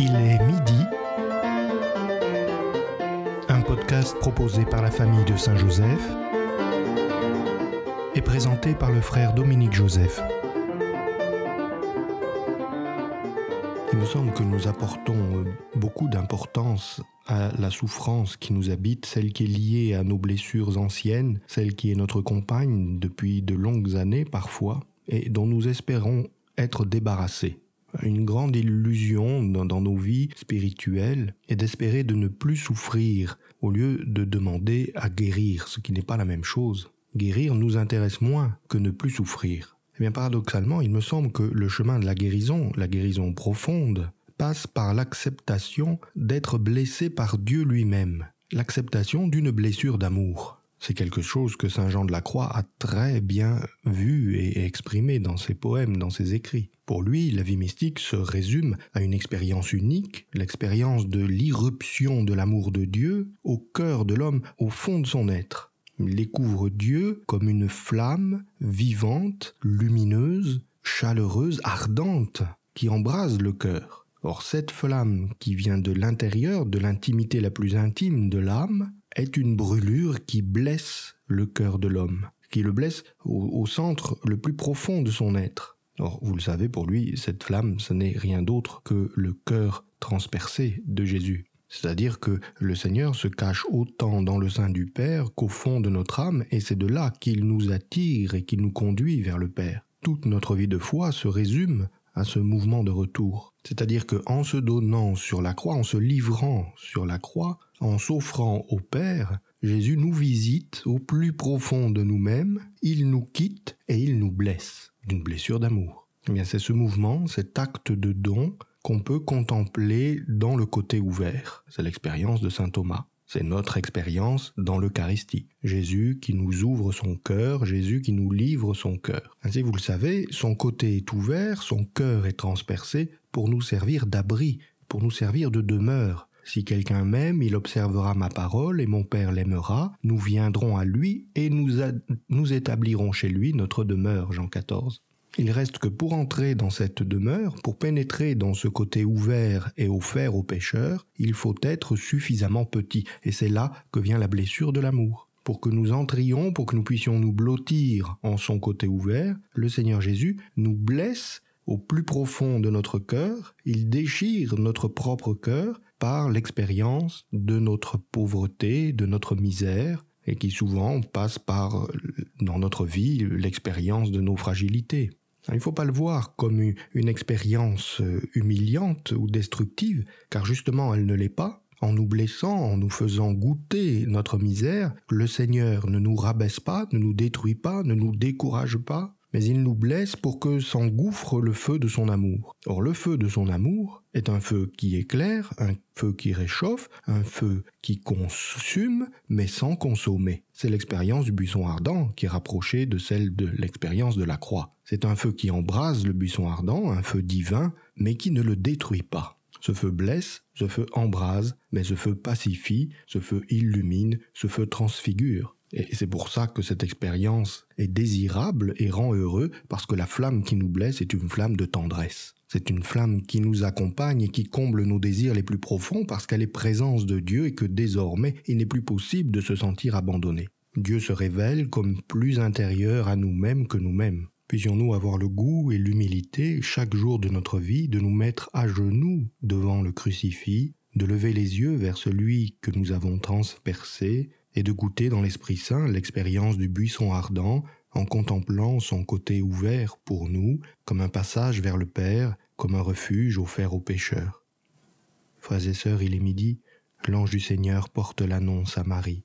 Il est midi. Un podcast proposé par la famille de Saint-Joseph et présenté par le frère Dominique Joseph. Il me semble que nous apportons euh, beaucoup d'importance à la souffrance qui nous habite, celle qui est liée à nos blessures anciennes, celle qui est notre compagne depuis de longues années parfois, et dont nous espérons être débarrassés une grande illusion dans, nos vies spirituelles est d'espérer de ne plus souffrir au lieu de demander à guérir, ce qui n'est pas la même chose. Guérir nous intéresse moins que ne plus souffrir. Eh bien paradoxalement, il me semble que le chemin de la guérison, la guérison profonde, passe par l'acceptation d'être blessé par Dieu lui-même, l'acceptation d'une blessure d'amour. C'est quelque chose que Saint Jean de la Croix a très bien vu et exprimé dans ses poèmes, dans ses écrits. Pour lui, la vie mystique se résume à une expérience unique, l'expérience de l'irruption de l'amour de Dieu au cœur de l'homme, au fond de son être. Il découvre Dieu comme une flamme vivante, lumineuse, chaleureuse, ardente, qui embrase le cœur. Or cette flamme qui vient de l'intérieur, de l'intimité la plus intime de l'âme, est une brûlure qui blesse le cœur de l'homme, qui le blesse au, centre le plus profond de son être. Or, vous le savez, pour lui, cette flamme, ce n'est rien d'autre que le cœur transpercé de Jésus. C'est-à-dire que le Seigneur se cache autant dans le sein du Père qu'au fond de notre âme, et c'est de là qu'il nous attire et qu'il nous conduit vers le Père. Toute notre vie de foi se résume à ce mouvement de retour. C'est-à-dire qu'en se donnant sur la croix, en se livrant sur la croix, en s'offrant au Père, Jésus nous visite au plus profond de nous-mêmes, il nous quitte et il nous blesse d'une blessure d'amour. Eh bien, c'est ce mouvement, cet acte de don qu'on peut contempler dans le côté ouvert. C'est l'expérience de saint Thomas. C'est notre expérience dans l'Eucharistie. Jésus qui nous ouvre son cœur, Jésus qui nous livre son cœur. Ainsi, vous le savez, son côté est ouvert, son cœur est transpercé pour nous servir d'abri, pour nous servir de demeure. Si quelqu'un m'aime, il observera ma parole et mon Père l'aimera. Nous viendrons à lui et nous, nous établirons chez lui notre demeure. Jean 14. Il reste que pour entrer dans cette demeure, pour pénétrer dans ce côté ouvert et offert aux pécheurs, il faut être suffisamment petit, et c'est là que vient la blessure de l'amour pour que nous entrions, pour que nous puissions nous blottir en son côté ouvert, le Seigneur Jésus nous blesse au plus profond de notre cœur, il déchire notre propre cœur par l'expérience de notre pauvreté, de notre misère, et qui souvent passe par, euh, dans notre vie, l'expérience de nos fragilités. Hein, il ne faut pas le voir comme une expérience euh, humiliante ou destructive, car justement elle ne l'est pas. En nous blessant, en nous faisant goûter notre misère, le Seigneur ne nous rabaisse pas, ne nous détruit pas, ne nous décourage pas, mais il nous blesse pour que s'engouffre le feu de son amour. Or le feu de son amour est un feu qui éclaire, un feu qui réchauffe, un feu qui consume, mais sans consommer. C'est l'expérience du buisson ardent qui est rapprochée de celle de l'expérience de la croix. C'est un feu qui embrase le buisson ardent, un feu divin, mais qui ne le détruit pas. Ce feu blesse, ce feu embrase, mais ce feu pacifie, ce feu illumine, ce feu transfigure. Et c'est pour ça que cette expérience est désirable et rend heureux, parce que la flamme qui nous blesse est une flamme de tendresse. C'est une flamme qui nous accompagne et qui comble nos désirs les plus profonds parce qu'elle est présence de Dieu et que désormais il n'est plus possible de se sentir abandonné. Dieu se révèle comme plus intérieur à nous-mêmes que nous-mêmes. Puissions-nous avoir le goût et l'humilité chaque jour de notre vie de nous mettre à genoux devant le crucifix, de lever les yeux vers celui que nous avons transpercé et de goûter dans l'Esprit Saint l'expérience du buisson ardent en contemplant son côté ouvert pour nous comme un passage vers le Père, comme un refuge offert aux pécheurs. Frères et sœurs, il est midi, l'ange du Seigneur porte l'annonce à Marie.